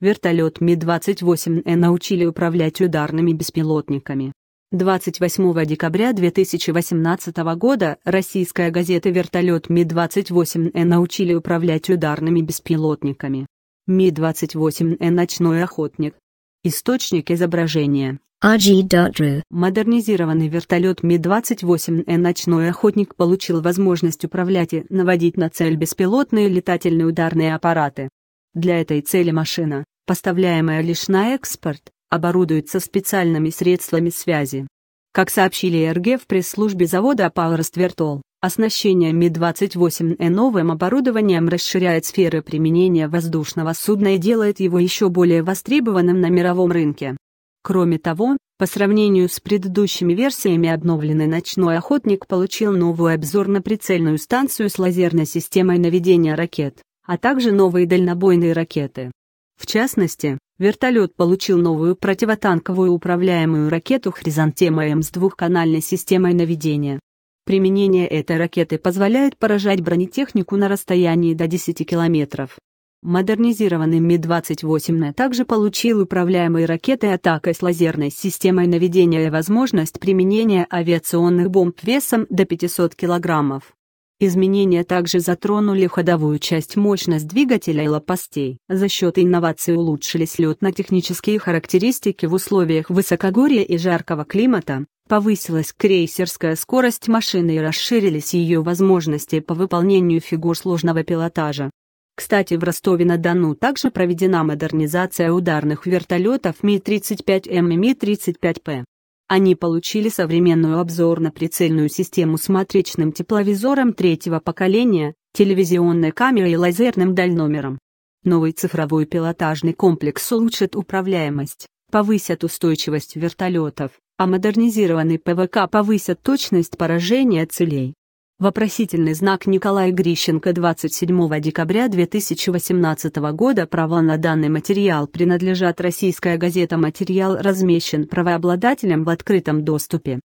Вертолет Ми-28Э научили управлять ударными беспилотниками. 28 декабря 2018 года российская газета «Вертолет Ми-28Э» научили управлять ударными беспилотниками. Ми-28Э «Ночной охотник». Источник изображения. RG.ru Модернизированный вертолет Ми-28Э «Ночной охотник» получил возможность управлять и наводить на цель беспилотные летательные ударные аппараты. Для этой цели машина, поставляемая лишь на экспорт, оборудуется специальными средствами связи. Как сообщили РГ в пресс-службе завода Powerst Virtual, оснащение Ми-28Э новым оборудованием расширяет сферы применения воздушного судна и делает его еще более востребованным на мировом рынке. Кроме того, по сравнению с предыдущими версиями обновленный «Ночной охотник» получил новую обзорно прицельную станцию с лазерной системой наведения ракет а также новые дальнобойные ракеты. В частности, вертолет получил новую противотанковую управляемую ракету «Хризантема М» с двухканальной системой наведения. Применение этой ракеты позволяет поражать бронетехнику на расстоянии до 10 километров. Модернизированный Ми-28 также получил управляемые ракеты атакой с лазерной системой наведения и возможность применения авиационных бомб весом до 500 килограммов. Изменения также затронули ходовую часть мощность двигателя и лопастей. За счет инноваций улучшились летно-технические характеристики в условиях высокогорья и жаркого климата, повысилась крейсерская скорость машины и расширились ее возможности по выполнению фигур сложного пилотажа. Кстати, в Ростове-на-Дону также проведена модернизация ударных вертолетов Ми-35М и Ми-35П. Они получили современную обзорно-прицельную систему с матричным тепловизором третьего поколения, телевизионной камерой и лазерным дальномером. Новый цифровой пилотажный комплекс улучшит управляемость, повысит устойчивость вертолетов, а модернизированный ПВК повысит точность поражения целей. Вопросительный знак Николая Грищенко 27 декабря 2018 года права на данный материал принадлежат российская газета «Материал» размещен правообладателем в открытом доступе.